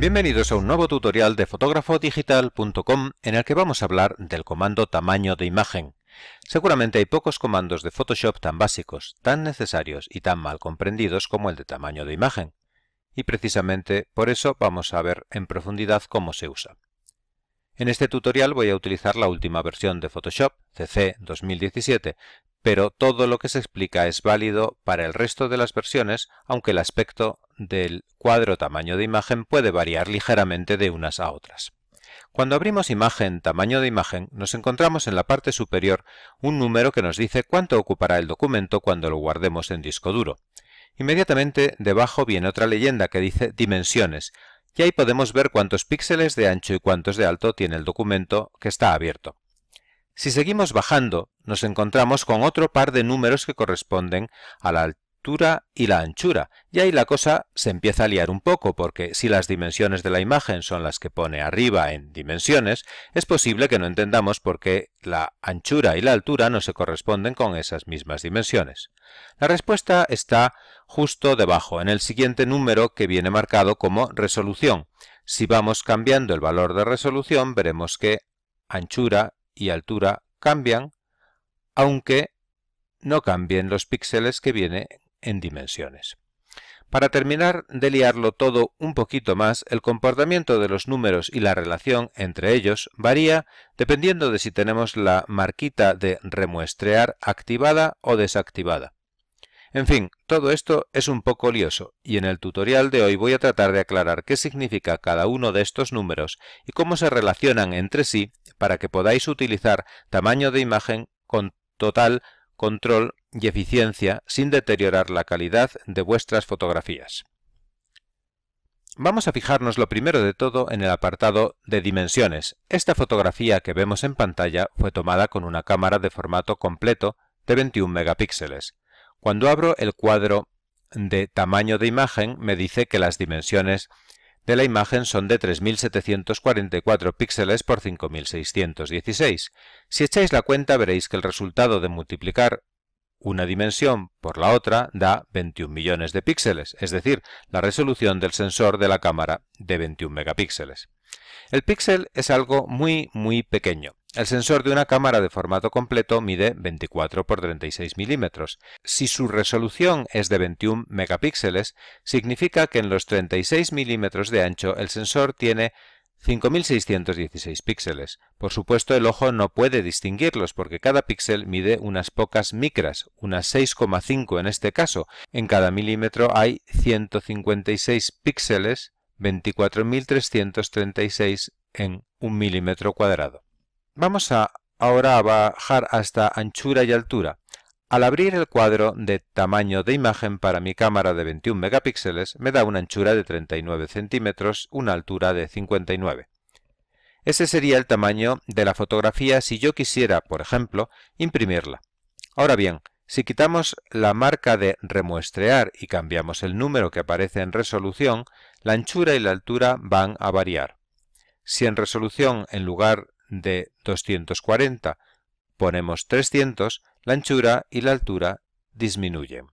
Bienvenidos a un nuevo tutorial de fotógrafodigital.com en el que vamos a hablar del comando tamaño de imagen. Seguramente hay pocos comandos de Photoshop tan básicos, tan necesarios y tan mal comprendidos como el de tamaño de imagen. Y precisamente por eso vamos a ver en profundidad cómo se usa. En este tutorial voy a utilizar la última versión de Photoshop, CC 2017, pero todo lo que se explica es válido para el resto de las versiones, aunque el aspecto del cuadro tamaño de imagen puede variar ligeramente de unas a otras. Cuando abrimos imagen, tamaño de imagen, nos encontramos en la parte superior un número que nos dice cuánto ocupará el documento cuando lo guardemos en disco duro. Inmediatamente debajo viene otra leyenda que dice dimensiones, y ahí podemos ver cuántos píxeles de ancho y cuántos de alto tiene el documento que está abierto. Si seguimos bajando, nos encontramos con otro par de números que corresponden a la y la anchura. Y ahí la cosa se empieza a liar un poco, porque si las dimensiones de la imagen son las que pone arriba en dimensiones, es posible que no entendamos por qué la anchura y la altura no se corresponden con esas mismas dimensiones. La respuesta está justo debajo, en el siguiente número que viene marcado como resolución. Si vamos cambiando el valor de resolución, veremos que anchura y altura cambian, aunque no cambien los píxeles que viene en dimensiones. Para terminar de liarlo todo un poquito más, el comportamiento de los números y la relación entre ellos varía dependiendo de si tenemos la marquita de remuestrear activada o desactivada. En fin, todo esto es un poco lioso y en el tutorial de hoy voy a tratar de aclarar qué significa cada uno de estos números y cómo se relacionan entre sí para que podáis utilizar tamaño de imagen con total control y eficiencia sin deteriorar la calidad de vuestras fotografías. Vamos a fijarnos lo primero de todo en el apartado de dimensiones. Esta fotografía que vemos en pantalla fue tomada con una cámara de formato completo de 21 megapíxeles. Cuando abro el cuadro de tamaño de imagen me dice que las dimensiones de la imagen son de 3.744 píxeles por 5.616. Si echáis la cuenta veréis que el resultado de multiplicar una dimensión por la otra da 21 millones de píxeles, es decir, la resolución del sensor de la cámara de 21 megapíxeles. El píxel es algo muy, muy pequeño. El sensor de una cámara de formato completo mide 24 por 36 milímetros. Si su resolución es de 21 megapíxeles, significa que en los 36 milímetros de ancho el sensor tiene 5616 píxeles. Por supuesto, el ojo no puede distinguirlos porque cada píxel mide unas pocas micras, unas 6,5 en este caso. En cada milímetro hay 156 píxeles, 24.336 en un milímetro cuadrado. Vamos ahora a bajar hasta anchura y altura. Al abrir el cuadro de tamaño de imagen para mi cámara de 21 megapíxeles me da una anchura de 39 centímetros, una altura de 59. Ese sería el tamaño de la fotografía si yo quisiera, por ejemplo, imprimirla. Ahora bien, si quitamos la marca de remuestrear y cambiamos el número que aparece en resolución, la anchura y la altura van a variar. Si en resolución en lugar de 240 ponemos 300, la anchura y la altura disminuyen.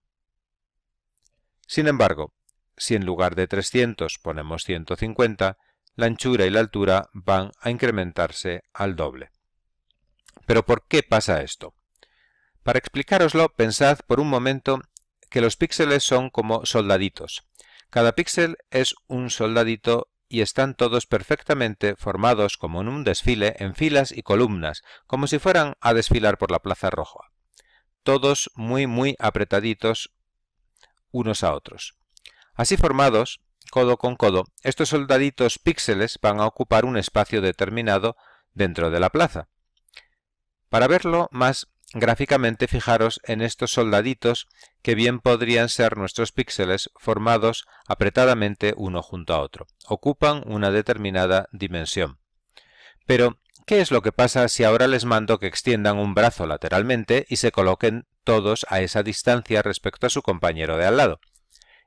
Sin embargo, si en lugar de 300 ponemos 150, la anchura y la altura van a incrementarse al doble. ¿Pero por qué pasa esto? Para explicároslo, pensad por un momento que los píxeles son como soldaditos. Cada píxel es un soldadito y están todos perfectamente formados como en un desfile en filas y columnas, como si fueran a desfilar por la Plaza Roja. Todos muy muy apretaditos unos a otros. Así formados, codo con codo, estos soldaditos píxeles van a ocupar un espacio determinado dentro de la plaza. Para verlo más Gráficamente fijaros en estos soldaditos que bien podrían ser nuestros píxeles formados apretadamente uno junto a otro. Ocupan una determinada dimensión. Pero, ¿qué es lo que pasa si ahora les mando que extiendan un brazo lateralmente y se coloquen todos a esa distancia respecto a su compañero de al lado?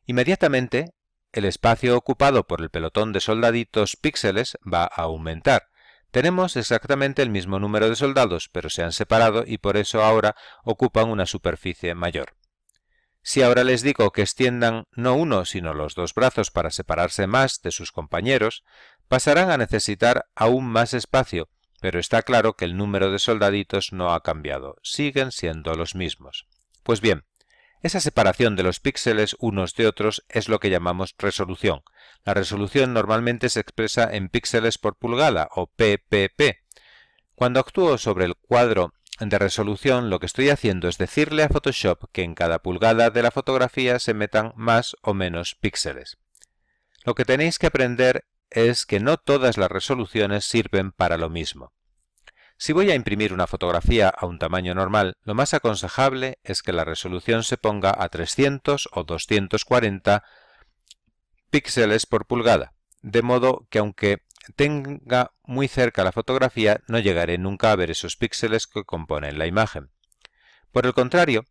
Inmediatamente, el espacio ocupado por el pelotón de soldaditos píxeles va a aumentar tenemos exactamente el mismo número de soldados, pero se han separado y por eso ahora ocupan una superficie mayor. Si ahora les digo que extiendan no uno, sino los dos brazos para separarse más de sus compañeros, pasarán a necesitar aún más espacio, pero está claro que el número de soldaditos no ha cambiado, siguen siendo los mismos. Pues bien, esa separación de los píxeles unos de otros es lo que llamamos resolución. La resolución normalmente se expresa en píxeles por pulgada o ppp. Cuando actúo sobre el cuadro de resolución, lo que estoy haciendo es decirle a Photoshop que en cada pulgada de la fotografía se metan más o menos píxeles. Lo que tenéis que aprender es que no todas las resoluciones sirven para lo mismo. Si voy a imprimir una fotografía a un tamaño normal, lo más aconsejable es que la resolución se ponga a 300 o 240 píxeles por pulgada, de modo que aunque tenga muy cerca la fotografía, no llegaré nunca a ver esos píxeles que componen la imagen. Por el contrario,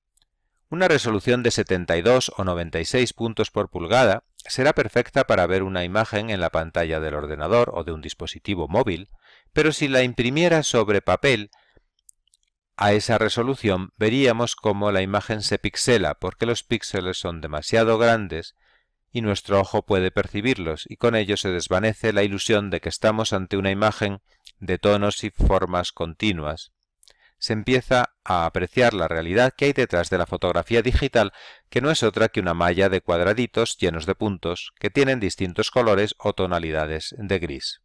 una resolución de 72 o 96 puntos por pulgada será perfecta para ver una imagen en la pantalla del ordenador o de un dispositivo móvil, pero si la imprimiera sobre papel, a esa resolución veríamos cómo la imagen se pixela porque los píxeles son demasiado grandes y nuestro ojo puede percibirlos y con ello se desvanece la ilusión de que estamos ante una imagen de tonos y formas continuas. Se empieza a apreciar la realidad que hay detrás de la fotografía digital, que no es otra que una malla de cuadraditos llenos de puntos que tienen distintos colores o tonalidades de gris.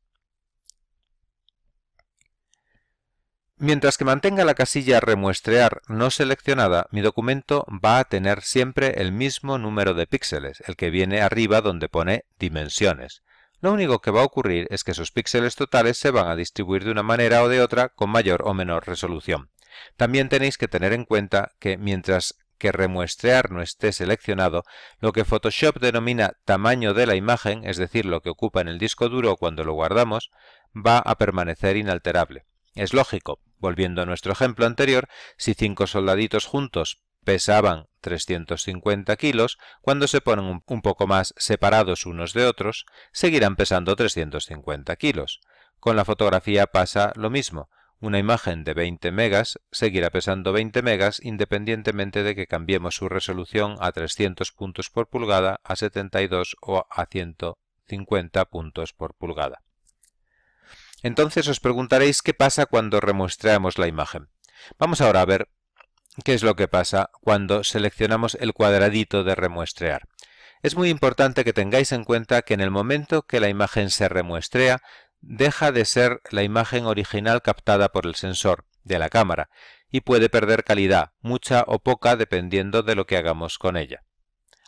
Mientras que mantenga la casilla Remuestrear no seleccionada, mi documento va a tener siempre el mismo número de píxeles, el que viene arriba donde pone Dimensiones. Lo único que va a ocurrir es que esos píxeles totales se van a distribuir de una manera o de otra con mayor o menor resolución. También tenéis que tener en cuenta que mientras que remuestrear no esté seleccionado, lo que Photoshop denomina tamaño de la imagen, es decir, lo que ocupa en el disco duro cuando lo guardamos, va a permanecer inalterable. Es lógico, Volviendo a nuestro ejemplo anterior, si cinco soldaditos juntos pesaban 350 kilos, cuando se ponen un poco más separados unos de otros, seguirán pesando 350 kilos. Con la fotografía pasa lo mismo. Una imagen de 20 megas seguirá pesando 20 megas independientemente de que cambiemos su resolución a 300 puntos por pulgada, a 72 o a 150 puntos por pulgada. Entonces os preguntaréis qué pasa cuando remuestreamos la imagen. Vamos ahora a ver qué es lo que pasa cuando seleccionamos el cuadradito de remuestrear. Es muy importante que tengáis en cuenta que en el momento que la imagen se remuestrea, deja de ser la imagen original captada por el sensor de la cámara y puede perder calidad, mucha o poca dependiendo de lo que hagamos con ella.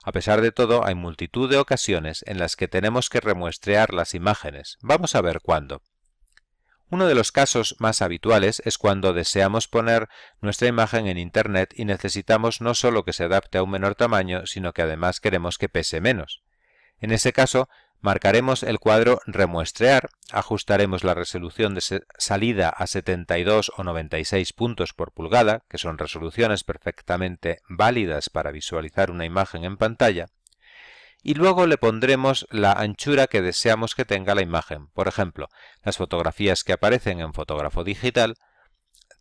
A pesar de todo, hay multitud de ocasiones en las que tenemos que remuestrear las imágenes. Vamos a ver cuándo. Uno de los casos más habituales es cuando deseamos poner nuestra imagen en Internet y necesitamos no solo que se adapte a un menor tamaño, sino que además queremos que pese menos. En ese caso, marcaremos el cuadro Remuestrear, ajustaremos la resolución de salida a 72 o 96 puntos por pulgada, que son resoluciones perfectamente válidas para visualizar una imagen en pantalla, y luego le pondremos la anchura que deseamos que tenga la imagen. Por ejemplo, las fotografías que aparecen en fotógrafo digital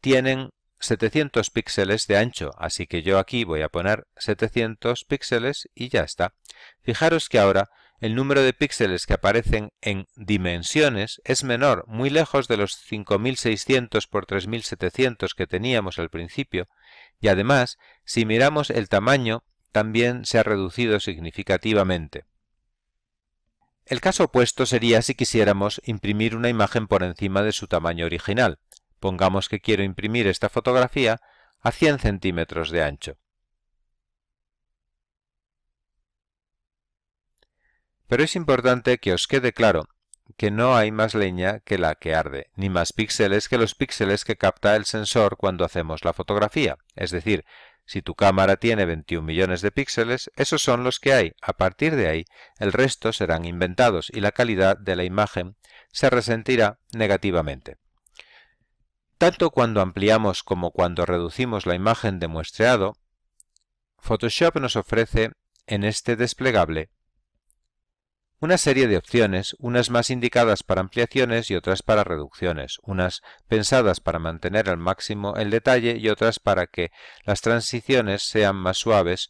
tienen 700 píxeles de ancho, así que yo aquí voy a poner 700 píxeles y ya está. Fijaros que ahora el número de píxeles que aparecen en dimensiones es menor, muy lejos de los 5600 por 3700 que teníamos al principio, y además, si miramos el tamaño también se ha reducido significativamente. El caso opuesto sería si quisiéramos imprimir una imagen por encima de su tamaño original. Pongamos que quiero imprimir esta fotografía a 100 centímetros de ancho. Pero es importante que os quede claro que no hay más leña que la que arde, ni más píxeles que los píxeles que capta el sensor cuando hacemos la fotografía. Es decir, si tu cámara tiene 21 millones de píxeles, esos son los que hay. A partir de ahí, el resto serán inventados y la calidad de la imagen se resentirá negativamente. Tanto cuando ampliamos como cuando reducimos la imagen de muestreado, Photoshop nos ofrece en este desplegable una serie de opciones, unas más indicadas para ampliaciones y otras para reducciones, unas pensadas para mantener al máximo el detalle y otras para que las transiciones sean más suaves.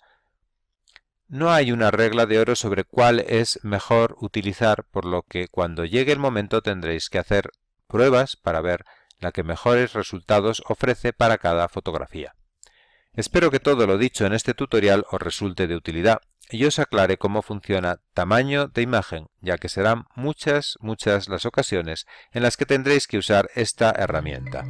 No hay una regla de oro sobre cuál es mejor utilizar, por lo que cuando llegue el momento tendréis que hacer pruebas para ver la que mejores resultados ofrece para cada fotografía. Espero que todo lo dicho en este tutorial os resulte de utilidad y os aclaré cómo funciona tamaño de imagen, ya que serán muchas, muchas las ocasiones en las que tendréis que usar esta herramienta.